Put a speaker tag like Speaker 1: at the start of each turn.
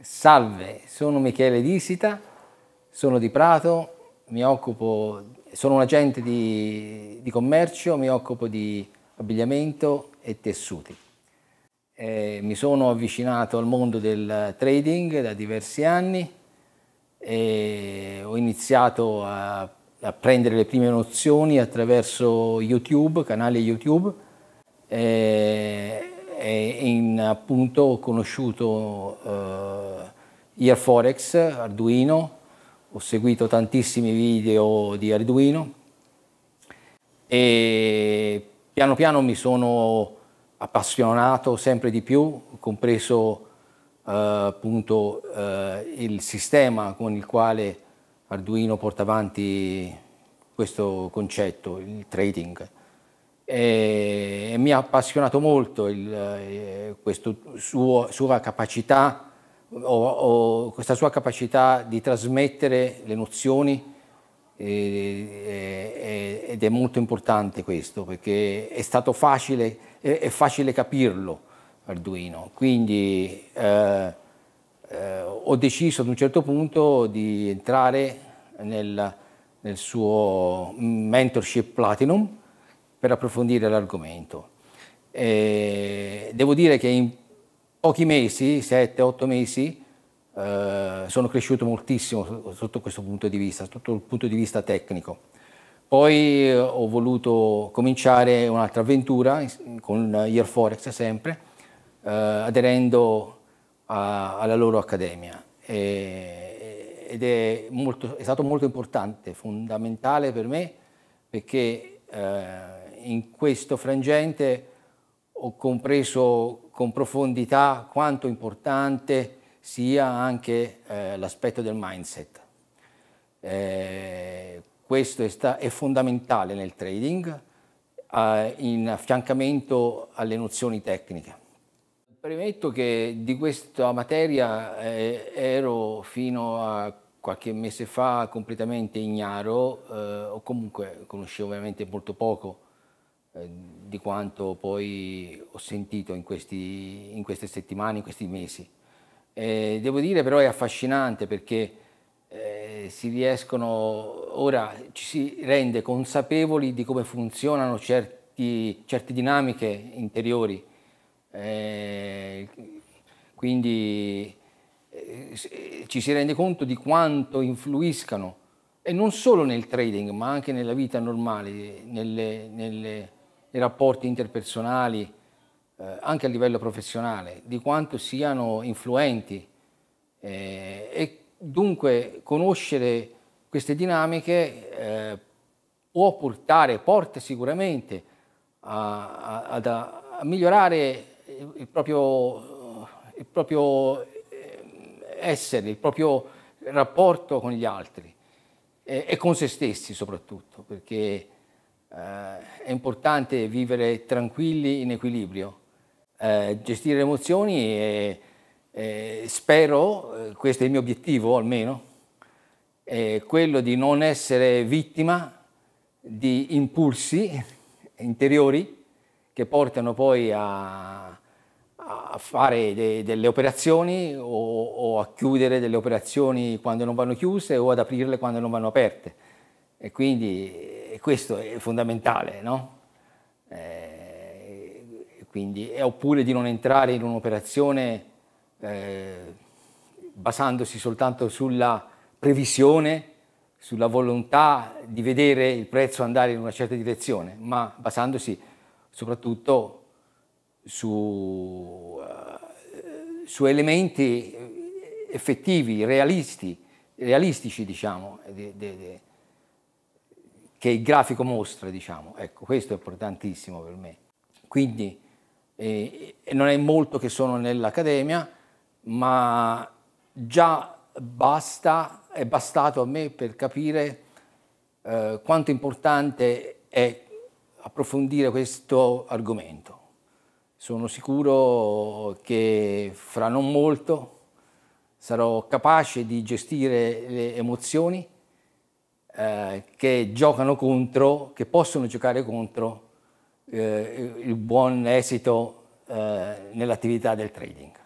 Speaker 1: Salve, sono Michele Disita, sono di Prato, occupo, sono un agente di, di, commercio, mi occupo di abbigliamento e tessuti. Eh, mi sono avvicinato al mondo del trading da diversi anni e ho iniziato a, a prendere le prime nozioni attraverso YouTube, canale YouTube. Eh, in, appunto ho conosciuto eh, Earforex, Arduino, ho seguito tantissimi video di Arduino e piano piano mi sono appassionato sempre di più, compreso eh, appunto eh, il sistema con il quale Arduino porta avanti questo concetto, il trading e mi ha appassionato molto il, eh, questo suo, sua capacità, o, o, questa sua capacità di trasmettere le nozioni ed è molto importante questo perché è stato facile, è, facile capirlo Arduino, quindi eh, eh, ho deciso ad un certo punto di entrare nel, nel suo mentorship Platinum per approfondire l'argomento. Eh, devo dire che in pochi mesi, 7-8 mesi, eh, sono cresciuto moltissimo sotto questo punto di vista, sotto il punto di vista tecnico. Poi eh, ho voluto cominciare un'altra avventura con Year Forex sempre, eh, aderendo a, alla loro accademia. E, ed è, molto, è stato molto importante, fondamentale per me, perché eh, in questo frangente ho compreso con profondità quanto importante sia anche eh, l'aspetto del mindset. Eh, questo è, fondamentale nel trading in affiancamento alle nozioni tecniche. Premetto che di questa materia ero fino a qualche mese fa completamente ignaro eh, o comunque conoscevo veramente molto poco eh, di quanto poi ho sentito in, questi, in, queste settimane, in questi mesi. Eh, devo dire però è affascinante perché eh, si riescono, ora ci si rende consapevoli di come funzionano certi, certe dinamiche interiori. Eh, quindi eh, ci si rende conto di quanto influiscano, e non solo nel trading, ma anche nella vita normale, nelle, nelle, nei rapporti interpersonali, eh, anche a livello professionale, di quanto siano influenti. Eh, e dunque conoscere queste dinamiche eh, può portare, porta sicuramente a, a, a, a migliorare il proprio, il proprio essere, il proprio rapporto con gli altri e, e con se stessi soprattutto, perché eh, è importante vivere tranquilli in equilibrio, eh, gestire le emozioni e, e spero, eh, questo è il mio obiettivo almeno, quello di non essere vittima di impulsi interiori che portano poi a fare de, delle operazioni o, o, a chiudere delle operazioni quando non vanno chiuse o ad aprirle quando non vanno aperte. E quindi e questo è fondamentale, no? Eh, quindi, oppure di non entrare in un'operazione eh, basandosi soltanto sulla previsione, sulla volontà di vedere il prezzo andare in una certa direzione, ma basandosi soprattutto su, uh, su elementi effettivi, realisti, realistici, diciamo, de, de, de, che il grafico mostra, diciamo. Ecco, questo è importantissimo per me. Quindi eh, non è molto che sono nell'accademia, ma già basta, è bastato a me per capire eh, quanto importante è approfondire questo argomento sono sicuro che fra non molto sarò capace di gestire le emozioni eh, che giocano contro, che possono giocare contro eh, il buon esito eh, nell'attività del trading.